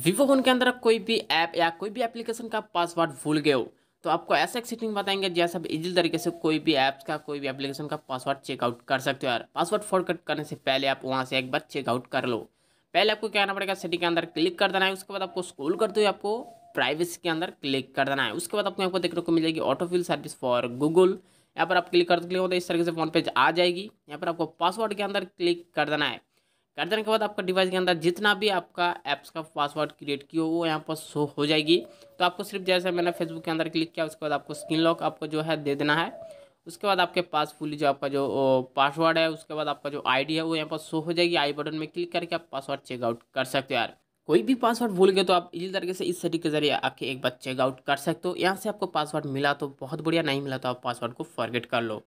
Vivo phone के अंदर कोई भी ऐप या कोई भी एप्लीकेशन का पासवर्ड भूल गए हो तो आपको ऐसा एक सेटिंग बताएंगे जैसे आप इजी तरीके से कोई भी ऐप्स का कोई भी एप्लीकेशन का पासवर्ड चेकआउट कर सकते हो यार पासवर्ड फॉरगेट करने से पहले आप वहाँ से एक बार चेकआउट कर लो पहले आपको क्या करना पड़ेगा सेटिंग के अंदर क्लिक कर देना है उसके बाद आपको स्कूल करते हुए आपको प्राइवेसी के अंदर क्लिक कर देना है उसके बाद आपको यहाँ पर देखने को मिल जाएगी ऑटोफिल सर्विस फॉर गूगल यहाँ पर आप क्लिक करते क्लिक होता है इस तरीके से फोन पेज आ जाएगी यहाँ पर आपको पासवर्ड के अंदर क्लिक कर देना है कर देने के बाद आपका डिवाइस के अंदर जितना भी आपका ऐप्स का पासवर्ड क्रिएट किया हो वो यहाँ पर शो हो जाएगी तो आपको सिर्फ जैसे मैंने फेसबुक के अंदर क्लिक किया उसके बाद आपको स्क्रीन लॉक आपको जो है दे देना है उसके बाद आपके पास फुली जो आपका जो पासवर्ड है उसके बाद आपका जो आईडी है वो यहाँ पर शो हो जाएगी आई बटन में क्लिक करके आप पासवर्ड चेकआउट कर सकते हो यार कोई भी पासवर्ड भूल गए तो आप इसी तरीके से इस सटी के जरिए आके एक बार चेकआउट कर सकते हो यहाँ से आपको पासवर्ड मिला तो बहुत बढ़िया नहीं मिला तो आप पासवर्ड को फॉरगेट कर लो